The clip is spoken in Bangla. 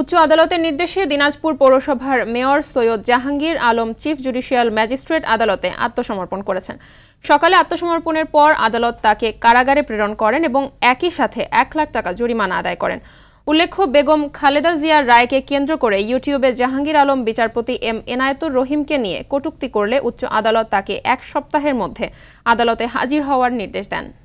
উচ্চ আদালতের নির্দেশে দিনাজপুর পৌরসভার mayor Syed Jahangir Alam chief judicial magistrate আদালতে আত্মসমর্পণ করেছেন সকালে আত্মসমর্পণের পর আদালত তাকে কারাগারে প্রেরণ করেন এবং একই সাথে এক লাখ টাকা জরিমানা আদায় করেন উল্লেখ্য বেগম খালেদা জিয়ার রায়কে কেন্দ্র করে ইউটিউবে জাহাঙ্গীর আলম বিচারপতি এম এনায়তুর রহিমকে নিয়ে কটুক্তি করলে উচ্চ আদালত তাকে এক সপ্তাহের মধ্যে আদালতে হাজির হওয়ার নির্দেশ দেন